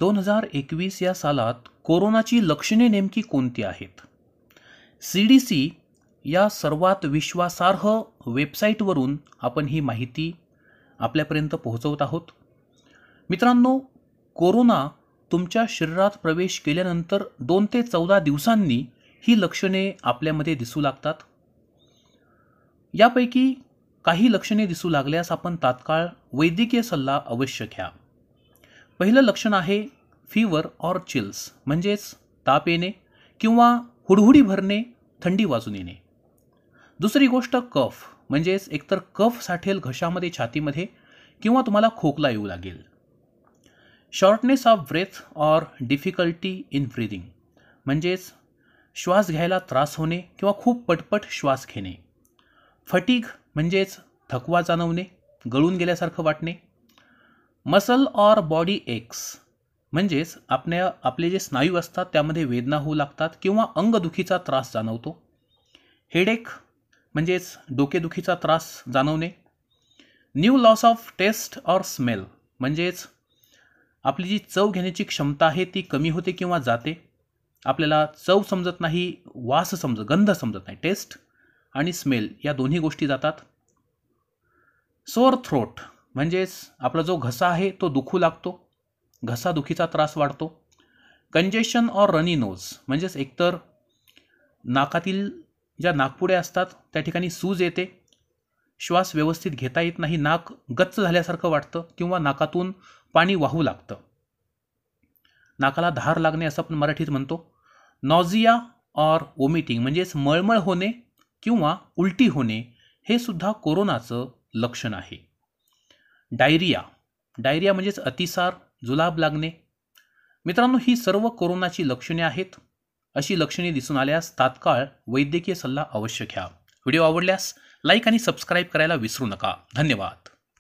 दोन हजार एकवीस या सालात कोरोनाची लक्षणे नेमकी कोणती आहेत सी डी सी या सर्वात विश्वासार्ह वेबसाईटवरून आपण ही माहिती आपल्यापर्यंत पोहोचवत आहोत मित्रांनो कोरोना तुमच्या शरीरात प्रवेश केल्यानंतर दोन ते चौदा दिवसांनी ही लक्षणे आपल्यामध्ये दिसू लागतात यापैकी काही लक्षणे दिसू लागल्यास आपण तात्काळ वैद्यकीय सल्ला अवश्य घ्या पहिलं लक्षण आहे फीवर ऑर चिल्स म्हणजेच ताप येणे किंवा हुडहुडी भरणे थंडी वाजून येणे दुसरी गोष्ट कफ म्हणजेच एकतर कफ साठेल घशामध्ये छातीमध्ये किंवा तुम्हाला खोकला येऊ लागेल shortness of breath or difficulty in breathing म्हणजेच श्वास घ्यायला त्रास होणे किंवा खूप पटपट श्वास घेणे फटीग म्हणजेच थकवा जाणवणे गळून गेल्यासारखं वाटणे मसल ऑर बॉडी एक्स म्हणजेच आपल्या आपले जे स्नायू असतात त्यामध्ये वेदना होऊ लागतात किंवा अंगदुखीचा त्रास जाणवतो हेडेक म्हणजेच डोकेदुखीचा त्रास जाणवणे new loss of taste or smell म्हणजेच आपली जी चव घेण्याची क्षमता आहे ती कमी होते किंवा जाते आपल्याला चव समजत नाही वास समज गंध समजत नाही टेस्ट आणि स्मेल या दोन्ही गोष्टी जातात सोअर थ्रोट म्हणजेच आपला जो घसा आहे तो दुखू लागतो घसादुखीचा त्रास वाढतो कंजेशन ऑर रनी नोज म्हणजेच एकतर नाकातील ज्या नागपुड्या असतात त्या ठिकाणी सूज येते श्वास व्यवस्थित घेता येत नाही नाक गच्च झाल्यासारखं वाटतं किंवा नाकातून पाणी वाहू लागतं नाकाला धार लागणे असं आपण मराठीत म्हणतो नॉझिया ऑर वॉमिटिंग म्हणजेच मळमळ होणे किंवा उलटी होणे हे सुद्धा कोरोनाचं लक्षण आहे डायरिया डायरिया म्हणजेच अतिसार जुलाब लागणे मित्रांनो ही सर्व कोरोनाची लक्षणे आहेत अशी लक्षणे दिसून आल्यास तात्काळ वैद्यकीय सल्ला अवश्य घ्या व्हिडिओ आवडल्यास लाईक आणि सबस्क्राईब करायला विसरू नका धन्यवाद